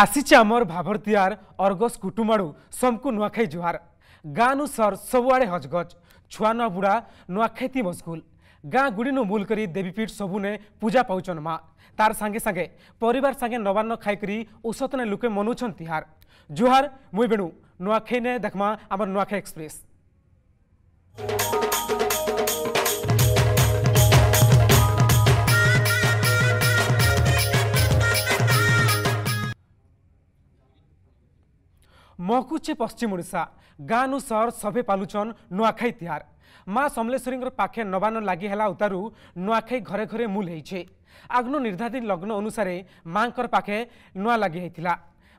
ଆସିଛି ଆମର ଭାବରତିଆର ଅର୍ଗସ କୁଟୁମାଡ଼ୁ ସମକୁ ନୂଆଖାଇ ଜୁହାର ଗାଁନୁ ସର ସବୁଆଡ଼େ ହଜଗଜ ଛୁଆ ନୂଆ ବୁଢ଼ା ନୂଆଖାଇତି ମସଗୁଲ ଗାଁ ଗୁଡ଼ିନୁ ମୁଲ କରି ଦେବୀପୀଠ ସବୁନେ ପୂଜା ପାଉଛନ୍ ମା ତାର ସାଙ୍ଗେ ସାଙ୍ଗେ ପରିବାର ସାଙ୍ଗେ ନବାନ୍ନ ଖାଇକରି ଔଷଧନେ ଲୋକେ ମନଉଛନ୍ ତିହାର ଜୁହାର ମୁଇଁ ବେଣୁ ନୂଆଖାଇନେ ଦେଖମା ଆମର ନୂଆଖାଇ ଏକ୍ସପ୍ରେସ୍ मकुचे महकुछ पश्चिमओडा गाँनुस सभे पालुचन नुवाखाइ तिहार माँ समलेश्वरी पाखे नबान लगिहेला उतारु घरे घरे मूल मुलहैछ आग्न निर्धाधीन लग्न अनुसार माखे नुवािहैला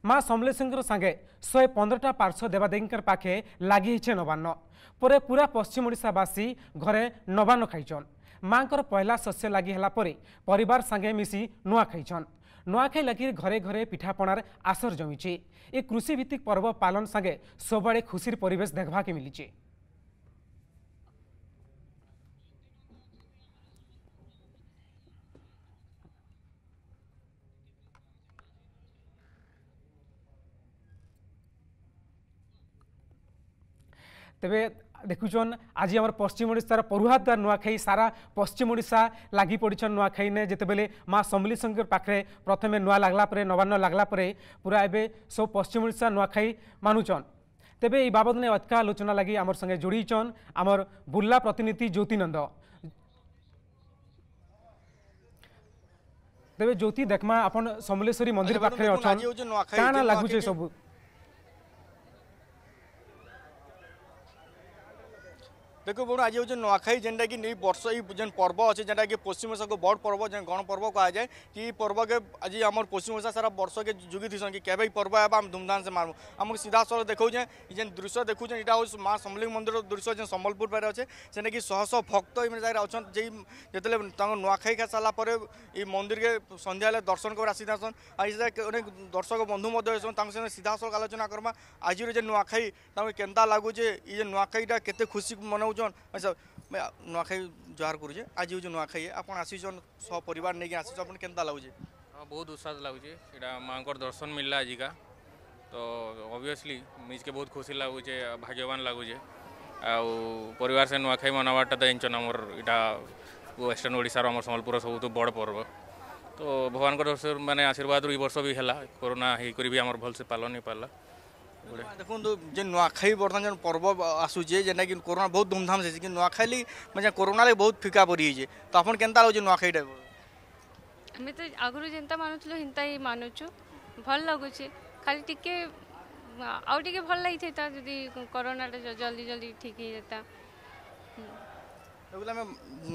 माँ समलेश्वरी साङ्गे शे पन्ध्रटा पर्श्व दबादेवी पाखे लगिहछ नवान्न परे पूरा पश्चिमओडावासी घर नवान खाइन् मालास्य लागे मिसि नू खाइन् নোয়াখাই লাগি ঘরে ঘরে পিঠাপণার আসর জমিছে এ কৃষিভিত্তিক পর্ব পালন সাগে সবুড়ে খুশির পরিবেশ দেখবাকে মিলিছে তবে দেখুছন আজি আমার পশ্চিম ওড়শার পরুহাদ্বার নূয়াখাই সারা পশ্চিম ওড়শা লাগি পড়ছেন নূয়াখাই নে যেতবেলে মা সমলেশ্বরীর পাখে প্রথমে নূয়া লাগলা পরে নবান্ন লাগলা পরে পুরা এবে সব পশ্চিম ওড়শা নূয়াখাই মানুছন তেবে এই বাবদ নিয়ে অধিকা আলোচনা লাগি আমার সঙ্গে যোড়িছন আমার বুর্লা প্রতিনিধি জ্যোতিনন্দ তেবে জ্যোতি দেখমা আপন সমলেশ্বরী মন্দির পাখে অছন কানা লাগুছে সবু দেখো বড় আজ হচ্ছে নোয়াখাই যেটা কি এই বর্ষ এই যে পর্ব আছে যেটা কি পশ্চিম ওড়শাকে বড় পর্ব যে গণপর্ব কুয়া যায় কি এই পর্বকে আজ আমার পশ্চিম ওড়শা সারা বর্ষকে যুগি থিসন কি কেবে এই পর্ব হবে আমি ধুমধামসে মারবো আমাকে সিধা সরল দেখছে যে দৃশ্য দেখুছেন এটা হচ্ছে মা সমলিং মন্দির দৃশ্য যে সম্বলপুর পাখে আছে সেটা কি শহ শহ ভক্ত এই জায়গায় অনেক যে যেতে তাঁর নোয়াখাই খা সারা পরে এই মন্দিরকে সন্ধ্যা হলে দর্শন করে আসি আসন আর এই জায়গায় অনেক দর্শক বন্ধু মধ্যে আসন তাঁর সঙ্গে সিধা সরল আলোচনা করবা আজির যে নোয়াখাই তাঁকে কেন্তা লাগুছে এই যে নোয়াখাইটা কেতে খুশি মনে নৌছন নুয়াখাই জোহার করুছে আজ হচ্ছে নুয়াখাই আপনার আসিছন সহ পরিবার নিয়ে আসিছ আপনার কেমন লাগুছে বহুত উৎসাহ লাগুছে এটা মাঙ্কর দর্শন মিললা আজিকা তো অবভিয়সলি নিজকে বহুত খুশি লাগুছে ভাগ্যবান লাগুছে ଆଉ ପରିବାର ସେ ନୂଆଖାଇ ମନାବାରଟା ତ ଜାଣିଛନ୍ ଆମର ଏଇଟା ୱେଷ୍ଟର୍ଣ୍ଣ ଓଡ଼ିଶାର ଆମର ସମ୍ବଲପୁର ସବୁଠୁ ବଡ଼ ପର୍ବ ତ ଭଗବାନଙ୍କର ମାନେ ଆଶୀର୍ବାଦରୁ ଏଇ ବର୍ଷ ବି ହେଲା କରୋନା ହେଇକରି ବି ଆମର ଭଲସେ ପାଲନ ହେଇପାରିଲା ଦେଖନ୍ତୁ ଯେ ନୂଆଖାଇ ବର୍ତ୍ତମାନ ଯେନ୍ ପର୍ବ ଆସୁଛେ ଯେନ୍ଟାକି କରୋନା ବହୁତ ଧୁମଧାମ୍ ହେଇଛି କିନ୍ତୁ ନୂଆଖାଇ ଲାଗି ମାନେ କରୋନା ଲାଗି ବହୁତ ଫିକା ପରି ହେଇଛେ ତ ଆପଣ କେନ୍ତା ଲାଗୁଛେ ନୂଆଖାଇଟା ଆମେ ତ ଆଗରୁ ଯେନ୍ତା ମାନୁଥିଲୁ ହେନ୍ତା ହିଁ ମାନୁଛୁ ଭଲ ଲାଗୁଛେ ଖାଲି ଟିକେ ଆଉ ଟିକେ ଭଲ ଲାଗିଥାଇତା ଯଦି କରୋନାଟା ଜଲ୍ଦି ଜଲ୍ଦି ଠିକ୍ ହେଇଯାଇତା ବୋଲେ ଆମେ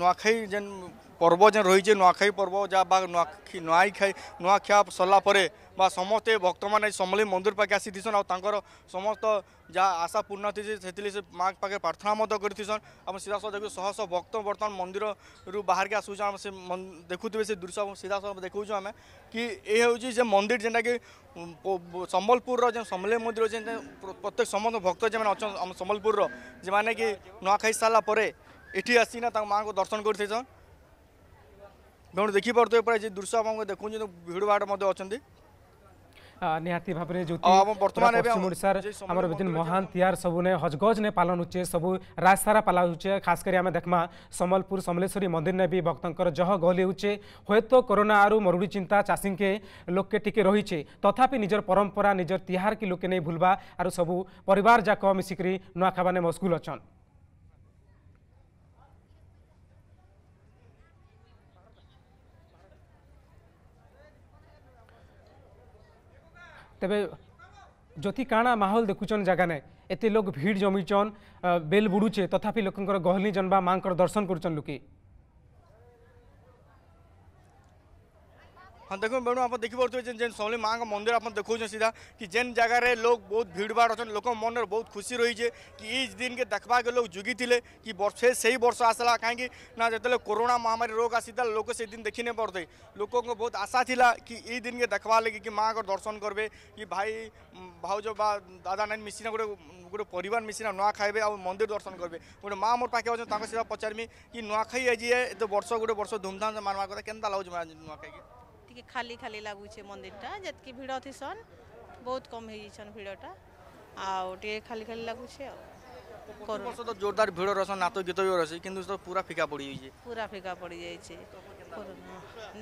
ନୂଆଖାଇ ଯେନ୍ ପର୍ବ ଯେନ୍ ରହିଛେ ନୂଆଖାଇ ପର୍ବ ଯା ବା ନୂଆ ନୂଆଖାଇ ନୂଆଖିଆ ସରିଲା ପରେ ବା ସମସ୍ତେ ଭକ୍ତମାନେ ସମଲେଇ ମନ୍ଦିର ପାଖେ ଆସିଥିସନ୍ ଆଉ ତାଙ୍କର ସମସ୍ତ ଯାହା ଆଶା ପୂର୍ଣ୍ଣ ଥିଛି ସେଥିଲାଗି ସେ ମାଙ୍କ ପାଖରେ ପ୍ରାର୍ଥନା ମଧ୍ୟ କରିଥିସନ୍ ଆମେ ସିଧାସଳ ଦେଖୁ ଶହ ଶହ ଭକ୍ତ ବର୍ତ୍ତମାନ ମନ୍ଦିରରୁ ବାହାରକେ ଆସୁଛୁ ଆମେ ସେ ଦେଖୁଥିବେ ସେ ଦୃଶ୍ୟ ସିଧାସଳ ଦେଖାଉଛୁ ଆମେ କି ଏ ହେଉଛି ଯେ ମନ୍ଦିର ଯେନ୍ଟାକି ସମ୍ବଲପୁରର ଯେଉଁ ସମଲେଇ ମନ୍ଦିର ଅଛି ପ୍ରତ୍ୟେକ ସମସ୍ତ ଭକ୍ତ ଯେଉଁମାନେ ଅଛନ୍ତି ଆମ ସମ୍ବଲପୁରର ଯେମାନେ କି ନୂଆଖାଇ ସାରିଲା ପରେ ଏଠି ଆସିକିନା ତାଙ୍କ ମାଆଙ୍କୁ ଦର୍ଶନ କରିଥିସନ୍ ଜଣେ ଦେଖିପାରୁଥିବେ ପରେ ଯେ ଦୃଶ୍ୟ ଆପଣଙ୍କୁ ଦେଖୁଛନ୍ତି ଭିଡ଼ଭାଡ଼ ମଧ୍ୟ ଅଛନ୍ତି ନିହାତି ଭାବରେ ଓଡ଼ିଶାର ଆମର ବିଦିନ ମହାନ ତିହାର ସବୁନେ ହଜଗଜନେ ପାଲନ ହଉଛେ ସବୁ ରାଜ ସାରା ପାଲା ହଉଛେ ଖାସ କରି ଆମେ ଦେଖମା ସମ୍ବଲପୁର ସମଲେଶ୍ୱରୀ ମନ୍ଦିରନେ ବି ଭକ୍ତଙ୍କର ଜହ ଗହଲି ହଉଛେ ହୁଏତ କରୋନା ଆରୁ ମରୁଡ଼ି ଚିନ୍ତା ଚାଷୀଙ୍କେ ଲୋକେ ଟିକେ ରହିଛେ ତଥାପି ନିଜର ପରମ୍ପରା ନିଜର ତିହାରକେ ଲୋକେ ନେଇ ଭୁଲବା ଆରୁ ସବୁ ପରିବାର ଯାକ ମିଶିକରି ନୂଆ ଖାବାନେ ମସଗୁଲ ଅଛନ୍ तेब काणा काणा माहौल जगा जगाने एते लोक भिड जमीचन बेल बुडु तथापि लोक जनबा मांकर दर्शन गर्ुचन लुकी. हाँ देखो बेणु आप देख देखिपे जेन समलेई माँ का मंदिर आप देखा सीधा कि जेन जगार लोग बहुत भिड़ भाड़ अच्छे लोक मन बहुत खुशी रही है कि इस दिन के देखा के लोग जुगी थे कि बर्षे से ही वर्ष आसला कहीं ना जिते कोरोना महामारी रोग आसता लोक से दिन देखी नहीं पारते लोक बहुत आशा था कि ये दिन के देखा लगे कि माँ दर्शन करेंगे कि भाई भाज बा दादा नानी मिसिना गोटे गोटे पर मिसिना नुआ खाए आ मंदिर दर्शन करेंगे गोटे माँ मोर पाखे अच्छे सीधा पचारमी कि नुआखाई आज ये तो वर्ष गोटे बर्ष धूमधाम से मानवा कथा के लगुच नुआखाई ଟିକେ ଖାଲି ଖାଲି ଲାଗୁଛେ ମନ୍ଦିରଟା ଯେତିକି ଭିଡ଼ ଥିସନ୍ ବହୁତ କମ୍ ହେଇଯାଇଛନ୍ ଭିଡ଼ଟା ଆଉ ଟିକେ ଖାଲି ଖାଲି ଲାଗୁଛେ ଆଉ ବର୍ଷ ତ ଜୋରଦାର ଭିଡ଼ ରସ ନାତ ଗୀତ ବି ରସି କିନ୍ତୁ ପୁରା ଫିକା ପଡ଼ିଯାଇଛି ପୁରା ଫିକା ପଡ଼ିଯାଇଛି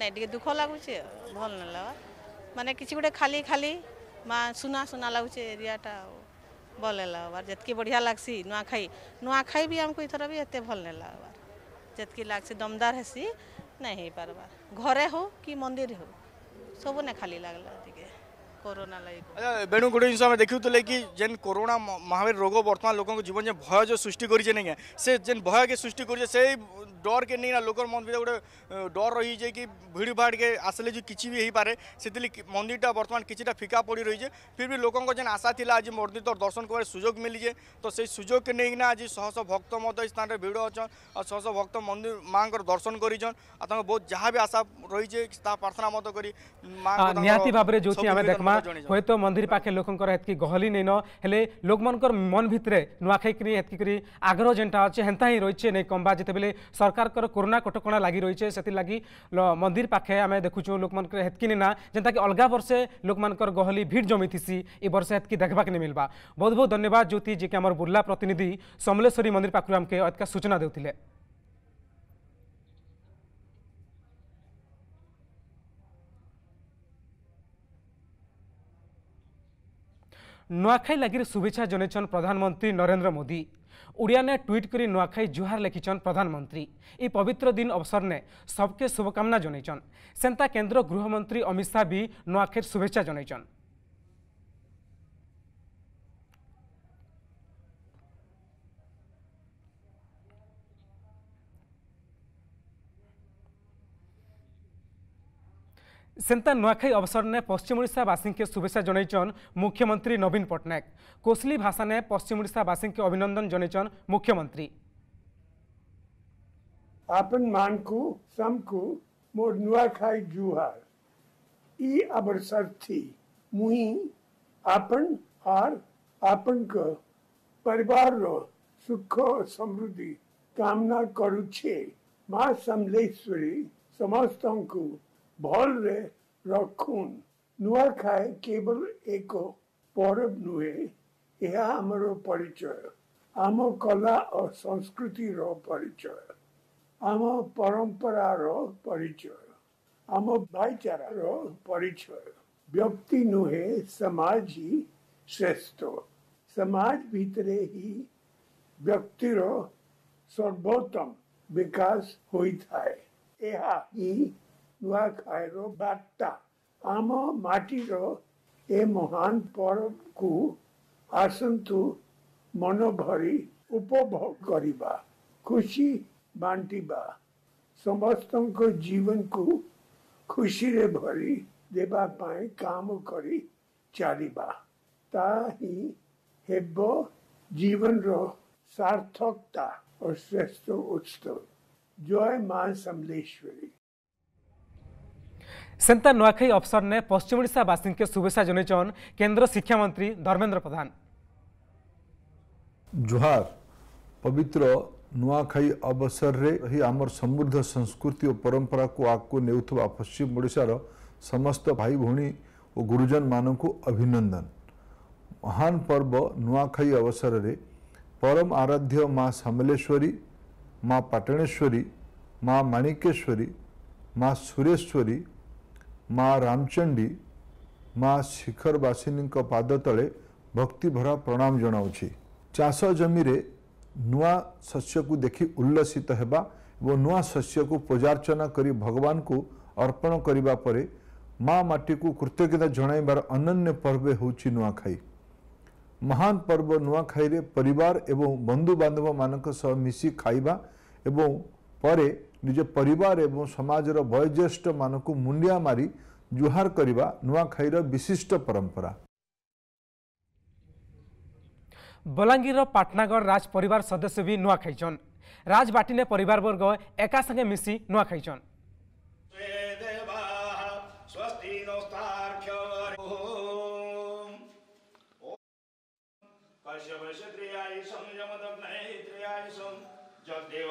ନାଇଁ ଟିକେ ଦୁଃଖ ଲାଗୁଛେ ଭଲ ନ ଲାଗବା ମାନେ କିଛି ଗୋଟେ ଖାଲି ଖାଲି ମା ସୁନା ସୁନା ଲାଗୁଛେ ଏରିଆଟା ଆଉ ଭଲ ନାଇଁ ଲାଗ୍ବାର ଯେତ୍କି ବଢ଼ିଆ ଲାଗ୍ସି ନୂଆଖାଇ ନୂଆଖାଇ ବି ଆମକୁ ଏଥର ବି ଏତେ ଭଲ ନାଇଁ ଲାଗ୍ବାର ଯେତ୍କି ଲାଗ୍ସି ଦମଦାର ହେସି ନାଇଁ ହେଇପାର୍ବା ଘରେ ହଉ କି ମନ୍ଦିର ହଉ ସବୁନେ ଖାଲି ଲାଗ୍ଲା ଟିକେ कोरोना अच्छा, बेणु गोटे जिन देखुले कि जेन कोरोना महामारी रोग बर्तमान लोक जीवन जे भय जो सृष्टि करे से जेन भय के सृष्टि कर से डर के नहीं लोक मन भीतर गोटे डर रही है कि भिड़ भाड़ के आसले जो किसी भी हो पारे से मंदिर बर्तमान किसी फिका पड़ रही है फिर भी लोक जेन आशा थी आज मंदिर तो दर्शन कर सुजोग मिली तो से सुजोग के नहीं आज शह शह भक्त मत स्थान में भिड़ अच्छा और शह शह भक्त मंदिर माँ को दर्शन कर बहुत जहाँ भी आशा रही है प्रार्थना मत कर हाँ, देखा हे तो मंदिर पाखे लोक गहली नहीं हेले लोक मान मन भितर नुआखाई हेतकी आग्रह जेनटा अच्छे हेन्ता ही रही नहीं कम्बा जितेबले सरकार कोरोना कटक लगी रही है लगी मंदिर पाखे आम देखुचु लोक मान हेतकी ना जेनता कि अलग वर्षे लोक महली भिड़ भीड़ जमी थी ए देखा नहीं मिलवा बहुत बहुत धन्यवाद ज्योति जी कि आम बुर्ला प्रतिनिधि समलेश्वरी मंदिर पाखे सूचना ଏତିକା ସୂଚନା नुआखाई लगी शुभेच्छा जनईन प्रधानमंत्री नरेन्द्र मोदी ओडिया ने ट्वीट कर नुआखाई जुहार लिखिचन प्रधानमंत्री ये पवित्र दिन अवसर ने सबके शुभकामना जनता केन्द्र गृहमंत्री अमित शाह भी नुआखाई शुभेच्छा जनईन से नुआखाई अवसर ने पश्चिम ओडावासी के शुभे जनईन मुख्यमंत्री नवीन पट्टनायक कोसली भाषा ने पश्चिम ओडावासी के अभिनंदन जनईन मुख्यमंत्री आपन मान को सम को मोर नुआखाई जुहार ई अवसर थी मुही आपन और आपन को परिवार रो सुख समृद्धि कामना करू छे मां समलेश्वरी समस्तों को ଭଲରେ ରଖୁନ୍ ନୂଆଖାଇ କେବଳ ଏକ ପରବ ନୁହେଁ ଏହା ଆମର ପରିଚୟ ଆମ କଲା ଓ ସଂସ୍କୃତିର ପରିଚୟ ଆମ ପରମ୍ପରାର ପରିଚୟ ଆମ ଭାଇଚାରାର ପରିଚୟ ବ୍ୟକ୍ତି ନୁହେଁ ସମାଜ ହିଁ ଶ୍ରେଷ୍ଠ ସମାଜ ଭିତରେ ହିଁ ବ୍ୟକ୍ତିର ସର୍ବୋତ୍ତମ ବିକାଶ ହୋଇଥାଏ ଏହା ହିଁ ନୂଆଖାଇର ବାର୍ତ୍ତା ଆମ ମାଟିର ଏ ମହାନ ପର୍ବକୁ ଆସନ୍ତୁ ମନ ଭରି ଉପଭୋଗ କରିବା ଖୁସି ବାଣ୍ଟିବା ସମସ୍ତଙ୍କ ଜୀବନକୁ ଖୁସିରେ ଭରି ଦେବା ପାଇଁ କାମ କରି ଚାଲିବା ତାହା ହିଁ ହେବ ଜୀବନର ସାର୍ଥକତା ଓ ଶ୍ରେଷ୍ଠ ଉତ୍ସବ ଜୟ ମା ସମଲେଶ୍ୱରୀ সেন্তা ने पश्चिम নে পশ্চিম ওড়িশাবাসীকে শুভেচ্ছা केन्द्र शिक्षा मंत्री धर्मेन्द्र प्रधान जुहार पवित्र नुआखाई अवसर ही आम समृद्ध संस्कृति और परंपरा को आगको नेउथवा पश्चिम ओडार समस्त भाई भौणी और गुरुजन मान अभिनंदन महान पर्व नुआखाई अवसर रे परम आराध्य माँ समलेश्वरी माँ पाटणेश्वरी माँ माणिकेश्वरी माँ सुरेश्वरी ମା ରାମଚଣ୍ଡୀ ମା ଶିଖରବାସିନୀଙ୍କ ପାଦ ତଳେ ଭକ୍ତିଭରା ପ୍ରଣାମ ଜଣାଉଛି ଚାଷ ଜମିରେ ନୂଆ ଶସ୍ୟକୁ ଦେଖି ଉଲ୍ଲସିତ ହେବା ଏବଂ ନୂଆ ଶସ୍ୟକୁ ପୂଜାର୍ଚ୍ଚନା କରି ଭଗବାନଙ୍କୁ ଅର୍ପଣ କରିବା ପରେ ମା ମାଟିକୁ କୃତଜ୍ଞତା ଜଣାଇବାର ଅନନ୍ୟ ପର୍ବ ହେଉଛି ନୂଆଖାଇ ମହାନ ପର୍ବ ନୂଆଖାଇରେ ପରିବାର ଏବଂ ବନ୍ଧୁବାନ୍ଧବମାନଙ୍କ ସହ ମିଶି ଖାଇବା ଏବଂ ପରେ ନିଜ ପରିବାର ଏବଂ ସମାଜର ବୟୋଜ୍ୟେଷ୍ଠ ମାନଙ୍କୁ ମୁଣ୍ଡିଆ ମାରି ଜୁହାର କରିବା ନୂଆଖାଇର ବିଶିଷ୍ଟ ପରମ୍ପରା ବଲାଙ୍ଗୀରର ପାଟନାଗଡ଼ ରାଜ ପରିବାର ସଦସ୍ୟ ବି ନୂଆ ଖାଇଛନ୍ ରାଜ ବାଟିନେ ପରିବାରବର୍ଗ ଏକା ସାଙ୍ଗେ ମିଶି ନୂଆ ଖାଇଛନ୍ ଯଦି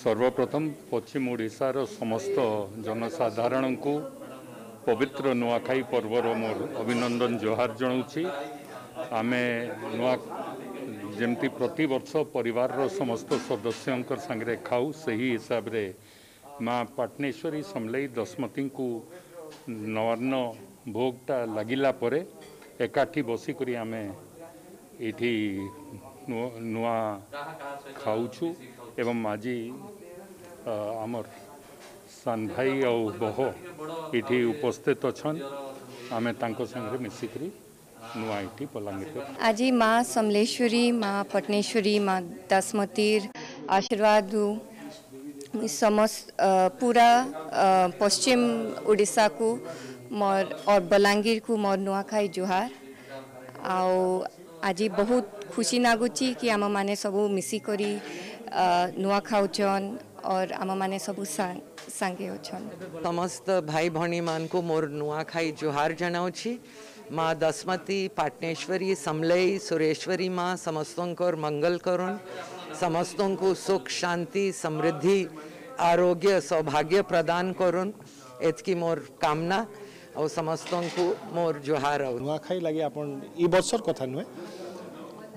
ସର୍ବପ୍ରଥମ ପଶ୍ଚିମ ଓଡ଼ିଶାର ସମସ୍ତ ଜନସାଧାରଣଙ୍କୁ ପବିତ୍ର ନୂଆଖାଇ ପର୍ବର ମୁଁ ଅଭିନନ୍ଦନ ଜୁହାର ଜଣାଉଛି ଆମେ ନୂଆ ଯେମିତି ପ୍ରତିବର୍ଷ ପରିବାରର ସମସ୍ତ ସଦସ୍ୟଙ୍କ ସାଙ୍ଗରେ ଖାଉ ସେହି ହିସାବରେ ମା ପାଟନେଶ୍ୱରୀ ସମଲେଇ ଦଶମତୀଙ୍କୁ ନବାର୍ଣ୍ଣ ଭୋଗଟା ଲାଗିଲା ପରେ ଏକାଠି ବସିକରି ଆମେ ଏଇଠି ନୂଆ ଖାଉଛୁ ଏବଂ ଆଜି ଆମର ସାନ ଭାଇ ଆଉ ବୋହ ଏଠି ଉପସ୍ଥିତ ଅଛନ୍ ଆମେ ତାଙ୍କ ସାଙ୍ଗରେ ମିଶିକରି ନୂଆ ଏଠି ବଲାଙ୍ଗୀର ଆଜି ମା ସମଲେଶ୍ୱରୀ ମା ପଟ୍ଟନେଶ୍ୱରୀ ମା ଦାସମତୀର ଆଶୀର୍ବାଦରୁ समस्त पूरा पश्चिम ओडिशा को मोर और बलांगीर को मोर नुआखाई जोहार आउ आज बहुत खुशी लगुची कि आम मैने सब मिसिक नुआ खाऊन और आम मैने सब सांगे अच्छा समस्त भाई भणी मान को मोर खाई जुहार जनावि माँ दसमती पाटनेश्वरी समलई सुरेश्वरी माँ समस्त मंगल करुण समस्त को सुख शांति समृद्धि आरोग्य सौभाग्य प्रदान करुण एतकी मोर कामना ଆଉ ସମସ୍ତଙ୍କୁ ମୋର ଜୁହାର ଆଉ ନୂଆଖାଇ ଲାଗି ଆପଣ ଏଇ ବର୍ଷର କଥା ନୁହେଁ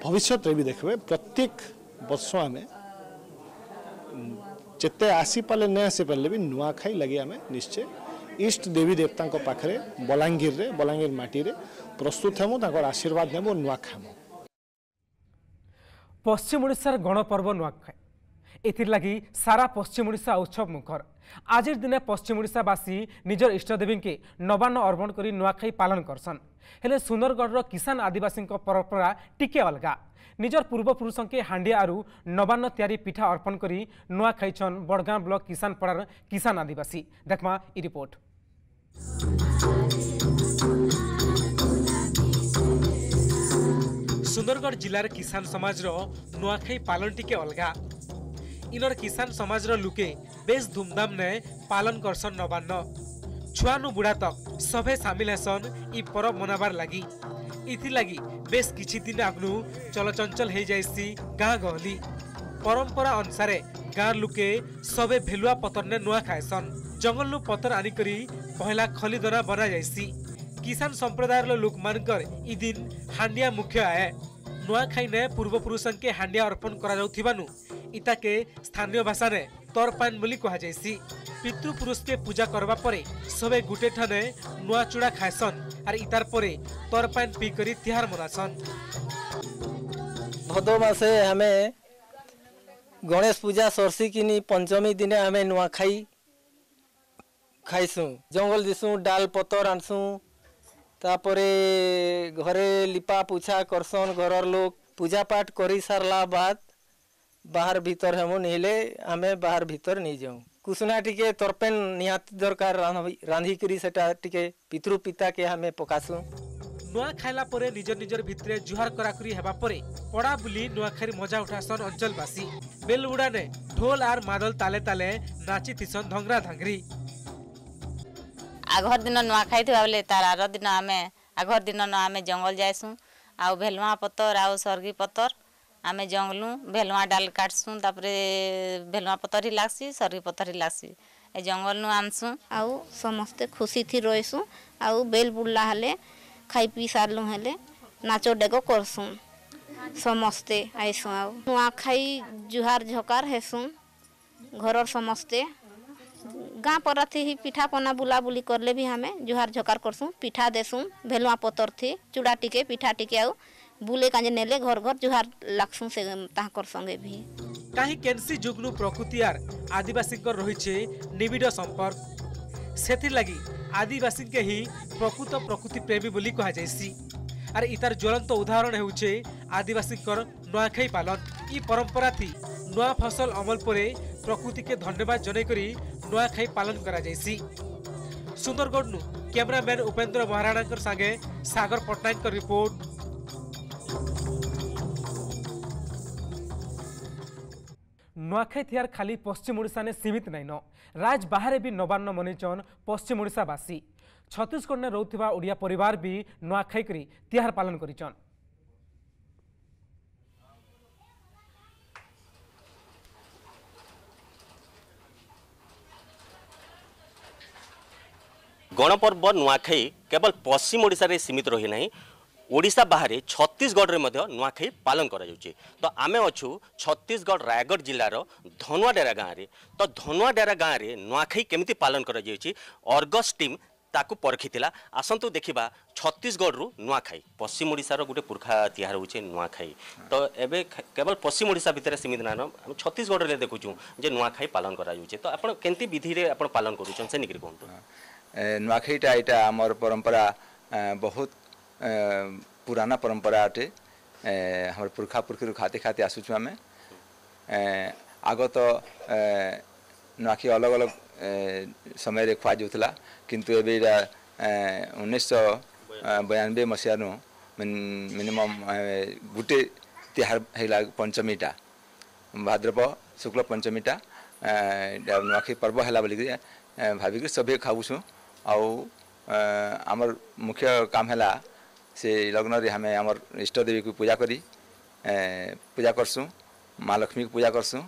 ଭବିଷ୍ୟତରେ ବି ଦେଖିବେ ପ୍ରତ୍ୟେକ ବର୍ଷ ଆମେ ଯେତେ ଆସିପାରିଲେ ନ ଆସିପାରିଲେ ବି ନୂଆଖାଇ ଲାଗି ଆମେ ନିଶ୍ଚୟ ଇଷ୍ଟ ଦେବୀ ଦେବତାଙ୍କ ପାଖରେ ବଲାଙ୍ଗୀରରେ ବଲାଙ୍ଗୀର ମାଟିରେ ପ୍ରସ୍ତୁତ ହେମୁ ତାଙ୍କର ଆଶୀର୍ବାଦ ନେବୁ ନୂଆ ଖାମୁ ପଶ୍ଚିମ ଓଡ଼ିଶାର ଗଣପର୍ବ ନୂଆଖାଇ एगि सारा पश्चिम पश्चिमओडा उत्सव मुखर आज दिन पश्चिमओडावासी निज के नवान्न अर्पण गरि नुवाई पालन करसन हेले सुंदरगढ़ र किसान आदिवासी परम्परा टिके अलगा निजर पूर्व पुरुष पूर्वपुरुषके हान्डिया नवान्न तिरी पिठा अर्पण गरि नैन बड़गाम ब्लक किसान पड़ार किसान आदिवासी देखमा ए रिपोर्ट सुन्दरगड जिषान समूख पालन टिके अलगा ଇନର କିଷାନ ସମାଜର ଲୁକେ ବେଶ୍ ଧୁମଧାମନେ ପାଲନ କରସନ୍ ନବାନ୍ନ ଛୁଆନୁ ବୁଢ଼ା ତକ୍ ସଭେ ସାମିଲ ହେସନ୍ ଇ ପରବ ମନାବାର ଲାଗି ଇଥିଲାଗି ବେଶ୍ କିଛି ଦିନ ଆଗନୁ ଚଲଚଞ୍ଚଲ ହେଇଯାଇସି ଗାଁ ଗହଲି ପରମ୍ପରା ଅନୁସାରେ ଗାଁ ଲୁକେ ସବେ ଭେଲୁଆ ପତରନେ ନୂଆ ଖାଏସନ୍ ଜଙ୍ଗଲରୁ ପତର ଆନିକରି ପହିଲା ଖଲିଦନା ବନାଯାଇସି কিষান সম্প্রদায়ের লোক মানকর ইদিন হান্ডিয়া মুখ্য আয় নুয়াখাইনে পূর্বপুরুষকে হান্ডিয়া অর্পণ করা যাওতিবানু ইটাকে স্থানীয় ভাষায় তরপান বলে কুহযাইসি পিতৃপুরুষকে পূজা করবা পরে সবে গোটে ঠানে নূয়া চূড়া খাইছন আর ইতার পরে তরপান পি করে তিহার মনাছন ভদ মাসে আমি গণেশ পূজা সরসিকিনি পঞ্চমী দিনে আমি নূয়াখাই খাইছু জঙ্গল দিছু ডাল পতর আনছু তাপরে ঘরে লিপা পুছা করসন ঘরর লোক পূজা পাঠ করি সারলা বাদ ବାହାର ଭିତର ହେମୁ ନିହେଲେ ଆମେ ବାହାର ଭିତର ନେଇଯାଉ କୁସୁନା ଟିକେ ତରପେନ୍ ନିହାତି ଦରକାର ରାନ୍ଧିକିରି ସେଟା ଟିକେ ପିତୃ ପିତାକେ ଆମେ ପକାସୁଁ ନୂଆ ଖାଇଲା ପରେ ନିଜ ନିଜର ଭିତରେ ଜୁହାର କରାକରି ହେବା ପରେ ପଡ଼ା ବୁଲି ନୂଆଖାଇ ମଜା ଉଠାସନ୍ ଅଞ୍ଚଳବାସୀ ବେଲବୁଡ଼ାନେ ଢୋଲ ଆର୍ ମାଦଲ ତାଲେ ତାଲେ ନାଚିଥିସନ୍ ଧଙ୍ଗରା ଧାଙ୍ଗରି ଆଘର ଦିନ ନୂଆଖାଇ ଥିବା ବେଲେ ତାର ଆର ଦିନ ଆମେ ଆଘର ଦିନ ଆମେ ଜଙ୍ଗଲ ଯାଏସୁଁ ଆଉ ଭେଲୁଆ ପତର ଆଉ ସର୍ଗି ପତର ଆମେ ଜଙ୍ଗଲୁ ଭେଲୁଆ ଡାଲ କାଟସୁଁ ତାପରେ ଭେଲୁଆ ପତର ଲାଗ୍ସି ସରି ପତର ଲାଗ୍ସି ଏ ଜଙ୍ଗଲନୁ ଆନସୁଁ ଆଉ ସମସ୍ତେ ଖୁସି ଥି ରହିସୁଁ ଆଉ ବେଲ ବୁଡ଼ଲା ହେଲେ ଖାଇ ପିଇ ସାରିଲୁ ହେଲେ ନାଚ ଡେଗ କରସୁଁ ସମସ୍ତେ ଆଇସୁଁ ଆଉ ନୂଆଖାଇ ଜୁହାର ଝକାର ହେସୁଁ ଘରର ସମସ୍ତେ ଗାଁ ପରାଥି ହି ପିଠା ପନା ବୁଲା ବୁଲି କରିଲେ ବି ଆମେ ଜୁହାର ଝକାର କରସୁଁ ପିଠା ଦେସୁଁ ଭେଲୁଆ ପତର ଥି ଚୁଡ଼ା ଟିକେ ପିଠା ଟିକେ ଆଉ बुले काजे नेले घर घर जुहार लाक्सुं से ताकर संगे भी काही केनसी जुगनु प्रकृति आर आदिवासी कर रही छे निबिड संपर्क सेथि लागी आदिवासी के ही प्रकृत प्रकृति प्रेमी बोली कहा जाइसी आर इतार ज्वलंत उदाहरण हेउछे आदिवासी कर नुआखाई पालन ई परंपरा थी नुआ फसल अमल परे प्रकृति के धन्यवाद जनै करी नुआखाई पालन करा जाइसी सुंदरगढ़ नु कैमरामैन उपेंद्र महाराणा संगे सागर पटनायक रिपोर्ट नुआखाई थियार खाली पश्चिम ओडा ने सीमित नाइन राज बाहर भी नवान्न मनिचन पश्चिम ओडावासी छत्तीशगढ़ ने रोकवा ओडिया परिवार भी नुआखाई करी तिहार पालन करिचन ଗଣପର୍ବ ନୂଆଖାଇ କେବଳ ପଶ୍ଚିମ ଓଡ଼ିଶାରେ ସୀମିତ ରହିନାହିଁ ওড়িশা বাহারে ছত্তিশগড়ে মধ্যে নূয়াখাই পালন করা যাচ্ছে তো আমি অছু ছত্তিশগড় রায়গড় জেলার ধনুয়া ডেরা গাঁরে তো ধনুয়া ডেরা গাঁরে নূয়াখাই কেমিতি পালন করা যাচ্ছে অর্গস টিম ତାକୁ ପରଖିଥିଲା ଆସନ୍ତୁ ଦେଖିବା ଛତିଶଗଡ଼ରୁ ନୂଆଖାଇ ପଶ୍ଚିମ ଓଡ଼ିଶାର ଗୋଟେ ପୁର୍ଖା ତିହାର ହେଉଛି ନୂଆଖାଇ ତ ଏବେ କେବଳ ପଶ୍ଚିମ ଓଡ଼ିଶା ଭିତରେ ସୀମିତ ନାନ ଆମେ ଛତିଶଗଡ଼ରେ ଦେଖୁଛୁ ଯେ ନୂଆଖାଇ ପାଳନ କରାଯାଉଛି ତ ଆପଣ କେମିତି ବିଧିରେ ଆପଣ ପାଳନ କରୁଛନ୍ତି ସେ ନିକିରି କୁହନ୍ତୁ ନୂଆଖାଇଟା ଏଇଟା ଆମର ପରମ୍ପରା ବହୁତ पुरान परम्परा अटे हमारे पुरखा पुरखी खाते खाते आसुचु आम आग तो नुआखी अलग अलग समय खुआ जाऊला किंतु एवं यहाँ उन्नीस बयानबे मसीहार मिनिमम गोटे तिहार है पञ्चमीटा भाद्रव शुक्ल पञ्चमीटा नुआखी पर्व है बोलिक भाविक सबै खाऊँ आउ आमर मुख्य काम है ସେ ଲଗ୍ନରେ ଆମେ ଆମର ଇଷ୍ଟଦେବୀକୁ ପୂଜା କରି ପୂଜା କରସୁଁ ମା ଲକ୍ଷ୍ମୀକୁ ପୂଜା କରସୁଁ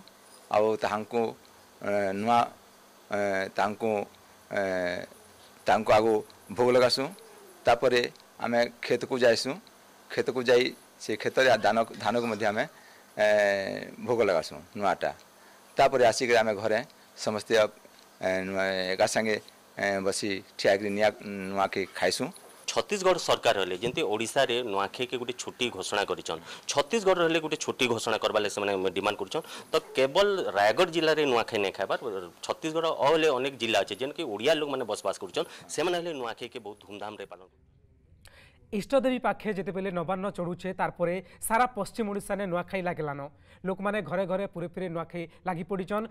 ଆଉ ତାହାଙ୍କୁ ନୂଆ ତାଙ୍କୁ ତାଙ୍କୁ ଆଗ ଭୋଗ ଲଗାସୁଁ ତାପରେ ଆମେ କ୍ଷେତକୁ ଯାଇସୁଁ କ୍ଷେତକୁ ଯାଇ ସେ କ୍ଷେତରେ ଧାନ ଧାନକୁ ମଧ୍ୟ ଆମେ ଭୋଗ ଲଗାସୁଁ ନୂଆଟା ତାପରେ ଆସିକରି ଆମେ ଘରେ ସମସ୍ତେ ଏକା ସାଙ୍ଗେ ବସି ଠିଆ ହେଇକରି ନିଆଁ ନୂଆକେ ଖାଇସୁଁ ছত্তিশগড় সরকার হলে যেমনি ওড়শার নূয়াখাইকে গোটে ছুটি ঘোষণা করছেন ছত্তিশগড় হলে গোটে ছুটি ঘোষণা করবার লাগে সে ডিমান্ড করছেন তো কেবল রায়গড় জেলার নয়াখাই নাই খাইবার ছত্তিশগড় অনেক জেলা আছে যেনকি ওড়িয়া লোক মানে বসবাস করছেন সে হলে নূয়াখাইকে বহু ধুমধামে পালন করছেন ইষ্টদেবী পাখে যেতবে নবান্ন চড়ুছে তারপরে সারা পশ্চিম ওড়িশানে নূয়াখাই লাগলান লোক মানে ঘরে ঘরে পুরে পুরী নূয়াখাই লাগি পড়িছন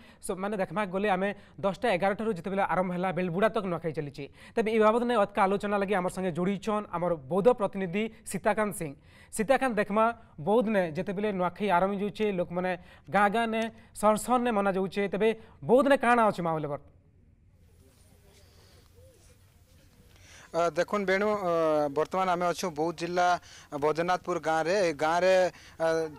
মানে দেখবা গেলে আমি দশটা এগারোটার যেতবে আরম্ভ হল বেলবুড়া তক নূয়াখাই চলিছে তবে এই বাবদ নিয়ে অতকা আলোচনা লাগে আমার সঙ্গে যোড়িছন আমার বৌদ্ধ প্রতিনিধি সীতাকান্ত সিং সীতাকান্ত দেখমা বৌদ্ধ নে যেতবে নূয়াখাই আরম্ভ যাচ্ছে লোক মানে গাঁ গাঁ নে সরসন নে মনা যাচ্ছে তবে বৌদ্ধ নে কাଣା অছে মা বলে বর্তমান দেখুন ବେଣୁ ବର୍ତ୍ତମାନ ଆମେ ଅଛୁ ବୌଦ୍ଧ ଜିଲ୍ଲା ବୈଦ୍ୟନାଥପୁର ଗାଁରେ ଏ ଗାଁରେ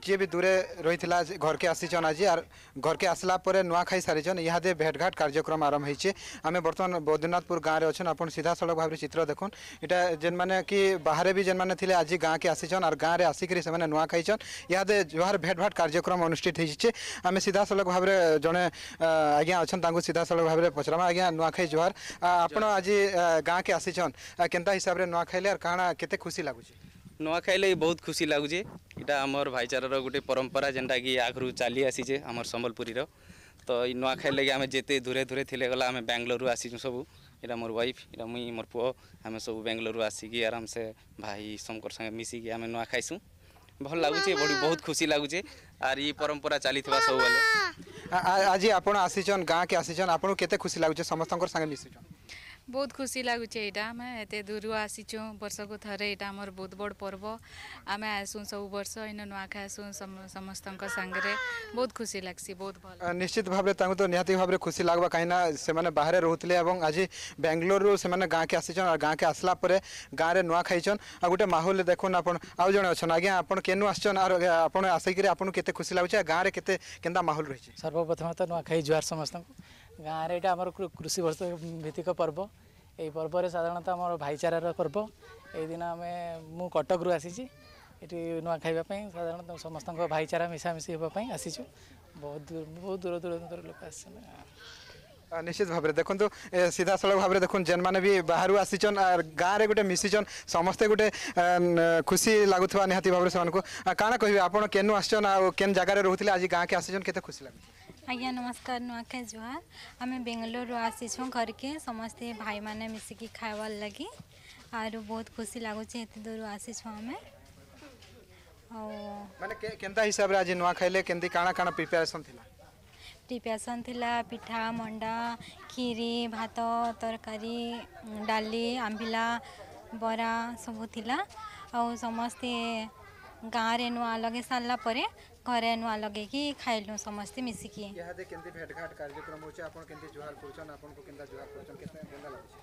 ଯିଏ ବି ଦୂରେ ରହିଥିଲା ଘରକେ ଆସିଛନ୍ ଆଜି ଆର୍ ଘରକେ ଆସିଲା ପରେ ନୂଆ ଖାଇ ସାରିଛନ୍ ଇହାଦେ ଭେଟଘାଟ କାର୍ଯ୍ୟକ୍ରମ ଆରମ୍ଭ ହେଇଛେ ଆମେ ବର୍ତ୍ତମାନ ବୈଦ୍ୟନାଥପୁର ଗାଁରେ ଅଛନ୍ ଆପଣ ସିଧାସଳଖ ଭାବରେ ଚିତ୍ର ଦେଖୁନ୍ ଇଟା ଯେନ୍ମାନେ କି ବାହାରେ ବି ଯେନ୍ମାନେ ଥିଲେ ଆଜି ଗାଁକେ ଆସିଛନ୍ ଆର୍ ଗାଁରେ ଆସିକିରି ସେମାନେ ନୂଆ ଖାଇଛନ୍ ଇହାଦେ ଜୁହାର ଭେଟଭାଟ କାର୍ଯ୍ୟକ୍ରମ ଅନୁଷ୍ଠିତ ହେଇଛେ ଆମେ ସିଧାସଳଖ ଭାବରେ ଜଣେ ଆଜ୍ଞା ଅଛନ୍ ତାଙ୍କୁ ସିଧାସଳଖ ଭାବରେ ପଚରାମା ଆଜ୍ଞା ନୂଆଖାଇ ଜୁହାର ଆପଣ ଆଜି ଗାଁକେ ଆସିଛନ୍ কেন্তা হিসাবে নয় খাইলে আর কাহা কেতে খুশি লাগুছে নয় খাইলে বহুত খুশি লাগুছে এটা আমার ভাইচারার গোটে পরম্পরা যেটা কি আগুন চালি আসিছে আমার সম্বলপুরীর তো এই নয় খাইলে আমি যেতে দূরে দূরে থিলে গলা আমি ব্যাঙ্গালোর আসিছু সবু এটা মোর ওয়াইফ এটা মুই মোর পুয় আমি সবু ব্যাঙ্গালোর আসিকি আরামসে ভাই শঙ্কর সাথে মিশিকি আমি নয় খাইছু ভাল লাগুছে বহুত খুশি লাগুছে আর ই পরম্পরা চালি সবুলে আজ আপনার আসিছন গাঁকে আসিছন আপনার কেতে খুশি লাগুছে সমস্ত সাথে মিশুছন খুব খুশি লাগুছে এটা আমি এত দূরু আসিছো বর্ষকো থরে এটা আমর বহুত বড় পর্ব আমি আসু সব বর্ষ ইন নয়া খাসু সমস্তଙ୍କ সাংরে বহুত খুশি লাগছি বহুত ভাল নিশ্চিত ভাবে তাঙ্গ তো নিয়াতি ভাবে খুশি লাগবা কাইনা সে মানে বাহিরে রহতলে এবং আজি বেঙ্গালুরু সে মানে গাঁকে আসিছো আর গাঁকে আসলা পরে গাঁারে নয়া খাইছন আর গটে মাহুল দেখো না আপন আউ জনা আছেন আগে আপন কেনু আসছন আর আপন আসেকি আপন কেতে খুশি লাগুছে গাঁারে কেতে কেന്തা মাহুল রইছে সর্বপ্রথম নয়া খাই জয়ার সমস্তকে ଗାଁରେ ଏଇଟା ଆମର କୃଷି ଭିତ୍ତିକ ପର୍ବ এই পর্বরে সাধারণত আমার ভাইচারার পর্ব এই দিন আমি মু কটকরু আসিছি এটি নূয়া খাইবা পাই সাধারণত সমস্ত ভাইচারা মিশামিশি হওয়া পাই আসিছু বহুত দূর বহুত দূর দূরান্তর লোক আসছেন নিশ্চিত ভাবে দেখুন সিধাসলখ ভাবে দেখুন যে বি বাহার আসিছন আর গাঁরে গোটে মিশিছন সমস্তে গোটে খুশি লাগুথা নিহতি ভাবে সে কাণ কে আপনার কেন আসছন আর কেন জায়গায় রুলে আজ গাঁকে আসিছন কেতে খুশি লাগুছে ଆଜ୍ଞା ନମସ୍କାର ନୂଆଖାଇ ଜୁହାର ଆମେ ବେଙ୍ଗଲୋରରୁ ଆସିଛୁଁ ଘରକେ ସମସ୍ତେ ଭାଇମାନେ ମିଶିକି ଖାଇବାର୍ ଲାଗି ଆରୁ ବହୁତ ଖୁସି ଲାଗୁଛି ଏତେ ଦୂରରୁ ଆସିଛୁଁ ଆମେ ଆଉ ମାନେ କେନ୍ତା ହିସାବରେ ଆଜି ନୂଆ ଖାଇଲେ କେମିତି କାଣା କାଣା ପ୍ରିପାରେସନ୍ ଥିଲା ପ୍ରିପାରେସନ୍ ଥିଲା ପିଠା ମଣ୍ଡା କ୍ଷୀରି ଭାତ ତରକାରୀ ଡାଲି ଆମ୍ବିଲା ବରା ସବୁ ଥିଲା ଆଉ ସମସ୍ତେ ଗାଁରେ ନୂଆ ଲଗେଇ ସାରିଲା ପରେ ଘରେ ନୂଆ ଲଗେଇକି ଖାଇଲୁ ସମସ୍ତେ ମିଶିକି ଇହାଦେ କେମିତି ଭେଟଘାଟ କାର୍ଯ୍ୟକ୍ରମ ହଉଛି ଆପଣ କେମିତି ଜୁହାର କରୁଛନ୍ ଆପଣଙ୍କୁ କେନ୍ତା ଜୁହାର କରୁଛନ୍ କେତେ କେନ୍ତା ଲାଗୁଛି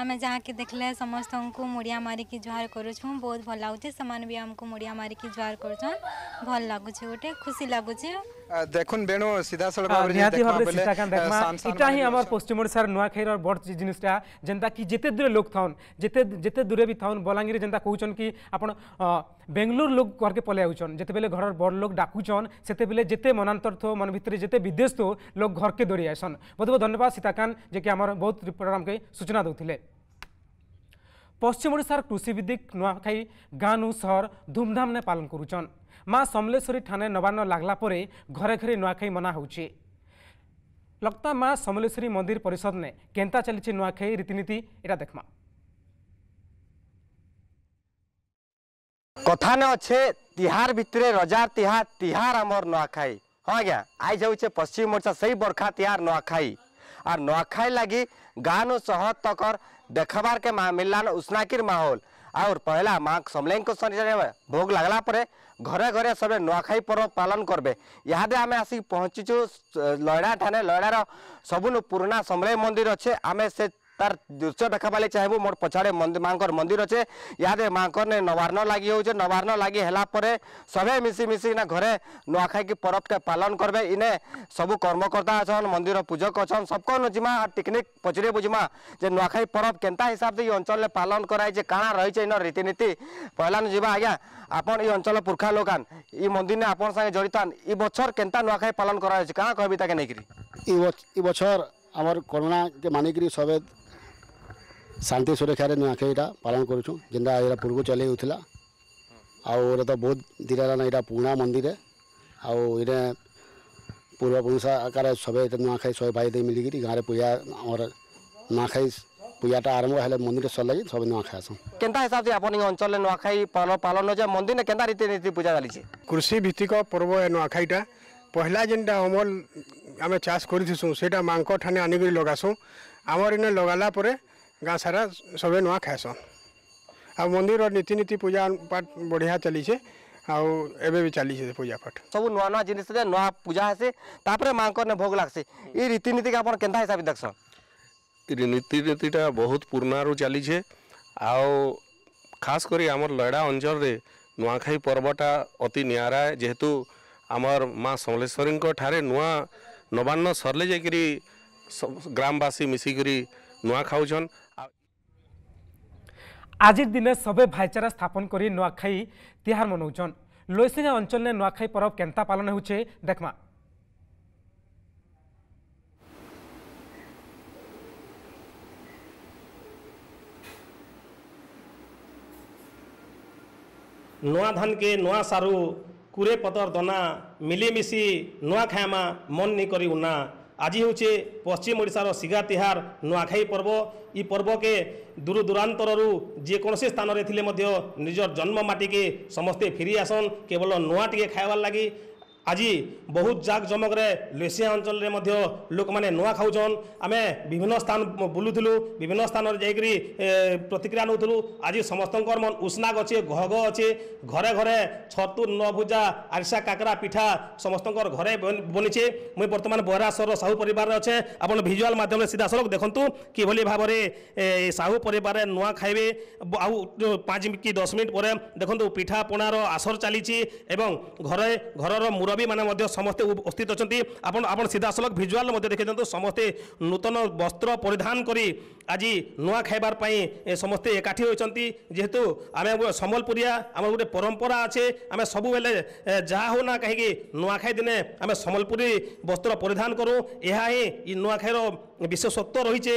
ଆମେ ଯାହାକି ଦେଖିଲେ ସମସ୍ତଙ୍କୁ ମୁଡ଼ିଆ ମାରିକି ଜୁହାର କରୁଛୁ ବହୁତ ଭଲ ଲାଗୁଛି ସେମାନେ ବି ଆମକୁ ମୁଡ଼ିଆ ମାରିକି ଜୁହାର କରୁଛନ୍ ଭଲ ଲାଗୁଛି ଗୋଟେ ଖୁସି ଲାଗୁଛି দেখুন বেণু সিধাসলখ ভাবে নিহাতি ভাবে সীতাকান্ত দেখমা এটা হি আমার পশ্চিম ওড়িশার নুয়াখাইর বড় জিনিসটা যেটা কি যেতে দূরে লোক থাউন যেতে যেতে দূরে বি থাউন বলাঙ্গীর যেটা কৌছন কি আপন বেঙ্গালুর লোক ঘরকে পলে আউছন যেতবেলে ঘরের বড় লোক ডাকুছন সেতবেলে যেতে মনান্তর থো মন ভিতরে যেতে বিদেশ থো লোক ঘরকে দৌড়ি আসন বহুত বহুত ধন্যবাদ সীতাকান্ত যে কি আমার বহুত প্রোগ্রামকে সূচনা দৌলে পশ্চিম ওড়িশার কৃষিবিদিক নুয়াখাই গাঁ নু সহর ধুমধামে পালন করুছন ମା ସମଲେଶ୍ୱରୀ ଠାନେ ନବାନ୍ନ ଲାଗଲା ପରେ ଘରେ ଘରେ ନୂଆଖାଇ ମନା ହେଉଛି ଲକ୍ତା ମା ସମଲେଶ୍ୱରୀ ମନ୍ଦିର ପରିଷଦ ନେ କେନ୍ତା ଚାଲିଛି ନୂଆଖାଇ ରୀତିନୀତି ଏଇଟା ଦେଖମା କଥା ନେ ଅଛେ ତିହାର ଭିତରେ ରଜାର ତିହାର ତିହାର ଆମର ନୂଆଖାଇ ହଁ ଆଜ୍ଞା ଆଇ ଯାଉଛେ ପଶ୍ଚିମ ଓଡ଼ିଶା ସେଇ ବର୍ଷା ତିହାର ନୂଆଖାଇ ଆର୍ ନୂଆଖାଇ ଲାଗି ଗାଁ ନୁ ସହର ତକର ଦେଖବାର୍କେ ମିଳିଲାନ ଉଷ୍ଣାକିର ମାହୋଲ ଆଉ ପହିଲା ମା ସମଲେଙ୍କ ଭୋଗ ଲାଗଲା ପରେ ଘରେ ଘରେ ସବୁ ନୂଆଖାଇ ପର୍ବ ପାଳନ କରବେ ଇହାଦେ ଆମେ ଆସିକି ପହଞ୍ଚିଛୁ ଲୟଡ଼ା ଠାନେ ଲୟଡ଼ାର ସବୁନୁ ପୁରୁଣା ସମଲେଇ ମନ୍ଦିର ଅଛେ ଆମେ ସେ তার দৃশ্য দেখা পালে চাহিবু মোট পছাড়ে মাঙ্কর মন্দির অছে ইয়াদে মাঙ্কর নে নবার্ণ লাগি হচ্ছে নবার্ণ লাগি হেলা পরে সবে মিশি মিশিনা ঘরে নুয়াখাইকি পরবকে পালন করবে ইনে সবু কর্মকর্তা অছন মন্দির পূজক অছন সবকন জিমা আর টিকনিক পচরে বুঝমা যে নুয়াখাই পরব কেনতা হিসাব এই অঞ্চলে পালন করাইছে কাণা রয়েছে ইন রীতিনীতি পহলা যা আজ্ঞা আপন এই অঞ্চল পুরখা লোকান এই মন্দির নে আপন সাথে জড়িত এই বছর কেনতা নুয়াখাই পালন করা হয়েছে কাণা কহবি তাকে নেই এই বছর আমার করোনা মানিকি সবে ଶାନ୍ତି ସୁରକ୍ଷାରେ ନୂଆଖାଇଟା ପାଳନ କରୁଛୁ ଯେନ୍ତା ଏଇଟା ପୂର୍ବରୁ ଚଲେଇ ହେଉଥିଲା ଆଉ ଏଇଟା ତ ବହୁତ ଦିନ ହେଲାନ ଏଇଟା ପୁରୁଣା ମନ୍ଦିର ଆଉ ଏଇଟା ପୂର୍ବପୁରୁଷା ଆକାରରେ ସବେ ଏଇଟା ନୂଆଖାଇ ସବେ ଭାଇ ଦେଇ ମିଳିକିରି ଗାଁରେ ପୂଜା ଆମର ନୂଆଖାଇ ପୂଜାଟା ଆରମ୍ଭ ହେଲେ ମନ୍ଦିର ସରିଲାକି ସବୁ ନୂଆଖାଇ ଆସନ୍ କେନ୍ତା ହିସାବରେ ଆପଣଙ୍କ ଅଞ୍ଚଳରେ ନୂଆଖାଇ ପାଳନ ଯେ ମନ୍ଦିରରେ କେନ୍ତା ରୀତିନୀତି ପୂଜା ଚାଲିଛି କୃଷି ଭିତ୍ତିକ ପର୍ବ ଏ ନୂଆଖାଇଟା ପହିଲା ଯେନ୍ଟା ଅମଲ ଆମେ ଚାଷ କରିଥିସୁଁ ସେଇଟା ମାଙ୍କ ଠାନେ ଆନିକରି ଲଗାସୁଁ ଆମର ଇନେ ଲଗାଲା ପରେ ଗାଁ ସାରା ସବେ ନୂଆ ଖାଏସନ୍ ଆଉ ମନ୍ଦିର ନୀତିନୀତି ପୂଜା ପାଠ ବଢ଼ିଆ ଚାଲିଛେ ଆଉ ଏବେ ବି ଚାଲିଛେ ପୂଜା ପାଠ ସବୁ ନୂଆ ନୂଆ ଜିନିଷରେ ନୂଆ ପୂଜା ହେସି ତାପରେ ମାଆଙ୍କର ଭୋଗ ଲାଗ୍ସି ଇ ରୀତିନୀତିକେ ଆପଣ କେନ୍ତା ହିସାବରେ ଦେଖସନ୍ ରୀତିନୀତିଟା ବହୁତ ପୁରୁଣାରୁ ଚାଲିଛେ ଆଉ ଖାସ କରି ଆମର ଲଏଡ଼ା ଅଞ୍ଚଳରେ ନୂଆଖାଇ ପର୍ବଟା ଅତି ନିଆରା ଯେହେତୁ ଆମର ମା ସମଲେଶ୍ୱରୀଙ୍କ ଠାରେ ନୂଆ ନବାନ୍ନ ସରିଲେ ଯାଇକିରି ଗ୍ରାମବାସୀ ମିଶିକିରି ନୂଆ ଖାଉଛନ୍ আজির দিনে সবে ভাইচারা স্থাপন করে নুয়াখাই তিহার মনাউছন লোইসিঙ্গা অঞ্চলের নুয়াখাই পরব কেনতা পালন হচ্ছে দেখমা ନୂଆ ଧାନକେ ନୂଆ ସାରୁ କୁରେ ପତର ଦନା ମିଲିମିଶି ନୂଆ ଖାଏମା ମନ୍ ନି କରି ଉନା ଆଜି ହେଉଛେ ପଶ୍ଚିମ ଓଡ଼ିଶାର ଶିଗା ତିହାର ନୂଆଖାଇ ପର୍ବ ଇ ପର୍ବକେ ଦୂରଦୂରାନ୍ତରରୁ ଯେକୌଣସି ସ୍ଥାନରେ ଥିଲେ ମଧ୍ୟ ନିଜର ଜନ୍ମ ମାଟିକେ ସମସ୍ତେ ଫେରି ଆସନ୍ କେବଳ ନୂଆ ଟିକେ ଖାଇବାର୍ ଲାଗି আজি বহুত জাক জমকরে লেসিয়া অঞ্চলের মধ্যে লোকমানে নূয়া খাওছন আমি বিভিন্ন স্থান বুলুলু বিভিন্ন স্থানের যাইকি প্রতিক্রিয়া নেউলু আজি সমস্তর মন উষ্ণাগ অছে ঘগ অছে ঘরে ঘরে ছতু নভুজা আরিসা কাকরা পিঠা সমস্তর ঘরে বনিছে মুই বর্তমান বহরাসর সাহু পরিবার অছে আপনার ভিজুয়াল মাধ্যমে সিধাসলখ দেখুন কিভাবে ভাবে সাহু পরিবারে নূয়া খাইবে আউ পাঁচ কি দশ মিনিট পরে দেখুন পিঠা পণার আসর চালিছি এবং ঘরে ঘরর মূল মুরবী মানে সমস্তে উপস্থিত অনেক আপনার আপনার সিধাসলখ ভিজুয়াল দেখে দিও সমস্তে নূতন বস্ত্র পরিধান করে আজ নূয়া খাইবার সমস্তে একাঠি হয়েছেন যেহেতু আমি সম্বলপুরিয়া আমার গোটে পরম্পরা আছে আমি সবুলে যা হো না কী নূয়াখাই দিনে আমি সম্বলপুরী বস্ত্র পরিধান করু এহি নূয়াখাইর বিশেষত্ব রয়েছে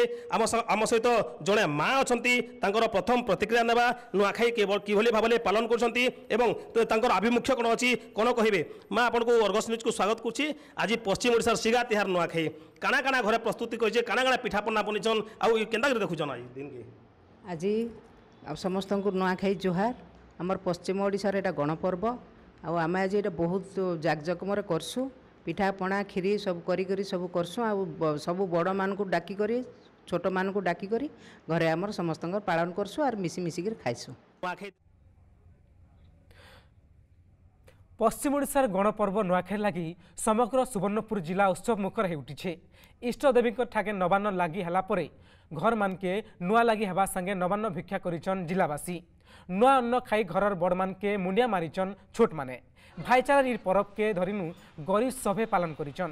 আম সহিত জনে মা অনেক তাঁর প্রথম প্রতিক্রিয়া নেওয়া নূয়াখাই কিভাবে ভাবে পালন করছেন এবং তাঁর আভিমুখ্য কোণ অনেক কোণ কহবে মা আপনার আপনার অর্গস নিউজ কু স্বাগত করছি আজ পশ্চিম ওড়শার শিগা তিহার নয়াখাই কানা কানা ঘরে প্রস্তুতি করছে কানা কানা পিঠাপনা বনিছন আেন্তা করে দেখুছন আজ দিনকে আজ সমস্ত নয়াখাই জোহার আমার পশ্চিম ওড়শার এটা গণপর্ব ଆଉ ଆମେ ଆଜି ଏଇଟା ବହୁତ ଜାକଜକମରେ କରସୁଁ ପିଠା ପଣା କ୍ଷୀରି ସବୁ କରିକରି ସବୁ କରସୁଁ ଆଉ ସବୁ ବଡ଼ମାନଙ୍କୁ ଡାକିକରି ଛୋଟମାନଙ୍କୁ ଡାକିକରି ଘରେ ଆମର ସମସ୍ତଙ୍କର ପାଳନ କରସୁଁ ଆର୍ ମିଶି ମିଶିକିରି ଖାଇସୁଁ পশ্চিম ওড়শার গণপর্ব নুয়াখাই লাগি সমগ্র সুবর্ণপুর জেলা উৎসব মুখর হয়ে উঠিছে ইষ্টদেবী ঠাকে নবান্ন লাগি হলাপরে ঘর মানকে নুয়া লাগি হওয়া সাগে নবান্ন ভিক্ষা করছেন জেলাবাসী নুয়া অন্ন খাই ঘর বড় মানকে মুন্ডিয়া মারিছন ছোট মানে ভাইচারার এর পরবকে ধরিনু গরিব সভে পালন করছেন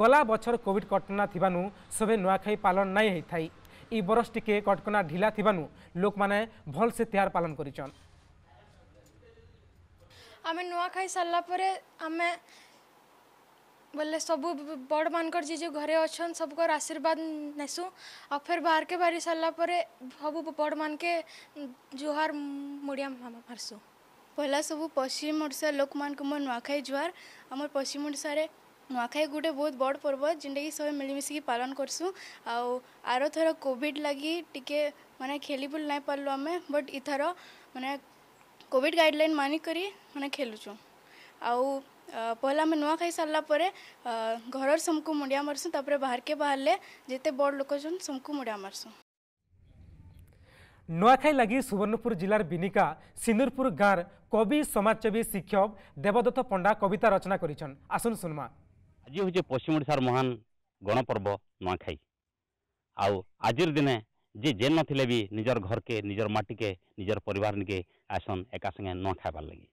গলা বছর কোভিড কটকনা থানু সভে নুয়াখাই পালন নাই হয়ে থাই ই বরষ টিকে কটকনা ঢিলা থানু লোক মানে ভলসে তেহার পালন করছেন आम नुआखाई सारापर आम बोले सब बड़ मान जी जो घरे अच्छा सबकर आशीर्वाद नेसु आ फिर बाहर के बाहरी सारापर सब बड़ मान के जोहार मुड़िया मारसु पहला सब पश्चिम ओडा लोक मान मोर नुआखाई जुआर आम पश्चिम ओडार नुआखाई गोटे बहुत बड़ पर्व जिनटा कि सब मिलमिशिकी पालन करसु आर थर कोविड लगी टी मैंने खेल बुल नहीं पार्लु आम बट इथर मैंने কোভিড গাইডলাইন মানিকরি মানে ଖେଲୁଛୁ ଆଉ ପହିଲା ଆମେ ନୂଆ ଖାଇ ସାରିଲା ପରେ ଘରର ସମକୁ ମୁଣ୍ଡିଆ ମାରସୁଁ ତାପରେ ବାହାରକେ ବାହାରିଲେ ଯେତେ ବଡ଼ ଲୋକ ଅଛନ୍ ସମକୁ ମୁଣ୍ଡିଆ ମାରସୁଁ ନୂଆଖାଇ ଲାଗି ସୁବର୍ଣ୍ଣପୁର ଜିଲ୍ଲାର ବିନିକା ସିନ୍ଦୁରପୁର ଗାଁର କବି ସମାଜସେବୀ ଶିକ୍ଷକ ଦେବଦତ୍ତ ପଣ୍ଡା କବିତା ରଚନା କରିଛନ୍ ଆସନ୍ ଶୁନ୍ମା ଆଜି ହେଉଛି ପଶ୍ଚିମ ଓଡ଼ିଶାର ମହାନ ଗଣପର୍ବ ନୂଆଖାଇ ଆଉ ଆଜିର ଦିନେ ଯେ ଯେନ୍ ନଥିଲେ ବି ନିଜର ଘରକେ ନିଜର ମାଟିକେ ନିଜର ପରିବାର ନିକେ আসন একা সঙ্গে ন খাইবার লাগে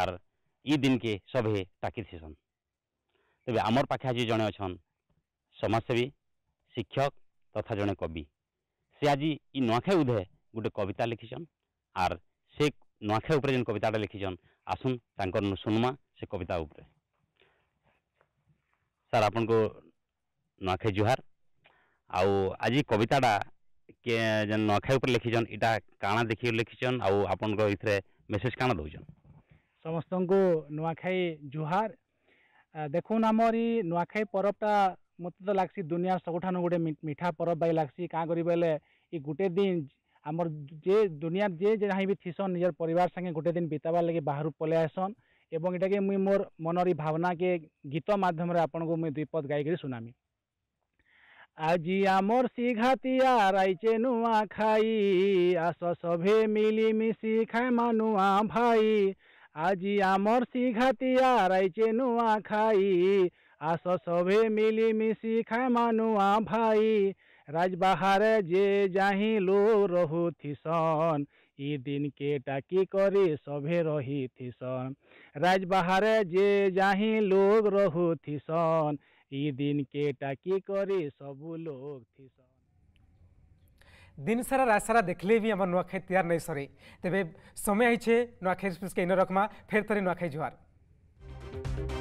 আর ই দিনকে সবে তাকি থিসন তবে আমার পাখে আজ জনে অছন সমাজসেবী শিক্ষক তথা জনে কবি সে আজি ই নখাই উধে গোটে কবিতা লিখিছন আর সে নখাই উপরে যে কবিতাটা লিখিছন আসুন তাঁকর শুনমা সে কবিতা উপরে স্যার আপনার নখাই জুহার আজি কবিতাটা के जेन नुआखाई उपर लिखिछन इटा काणा देखि लिखिछन आ आपन इथरे मेसेज काणा दउछन समस्त को नुआखाई जुहार देखुन आमरी नुआखाई परबटा মতো তো লাগছি দুনিয়া সবুঠানু গোটে মিঠা পরব বাই লাগছি কাঁ করি বেলে ই গোটে দিন আমার যে দুনিয়ার যে যে হাই বি থিসন নিজের পরিবার সঙ্গে গোটে দিন বিতাবার লাগে বাহারু পলে আসন এবং এটাকে মুই মোর মনর এই ভাবনাকে গীত মাধ্যমে আপনার মুই দুই পদ গাইকি শুনামি আজি আমর সিঘাতিয়া রাইচে নুয়া খাই আস সভে মিলি মিশি খাইমা নুয়া ভাই আজি আমর সিঘাতিয়া রাইচে নুয়া খাই আস সভে মিলি মিশি খাইমা নুয়া ভাই রাজবাহারে যে যাহি লো রহু থিসন ই দিন কেটা কি করি সভে রহি থিসন রাজবাহারে যে যাহি লোক রহু থিসন दिन के टाकी करी सब लोग दिन सारा रात सारा देखले भी आम नुआखाई तैयार नहीं सरे तेरे समय आई नुआखाई स्पेस के इन रखमा फेर थे नुआखाई जुहार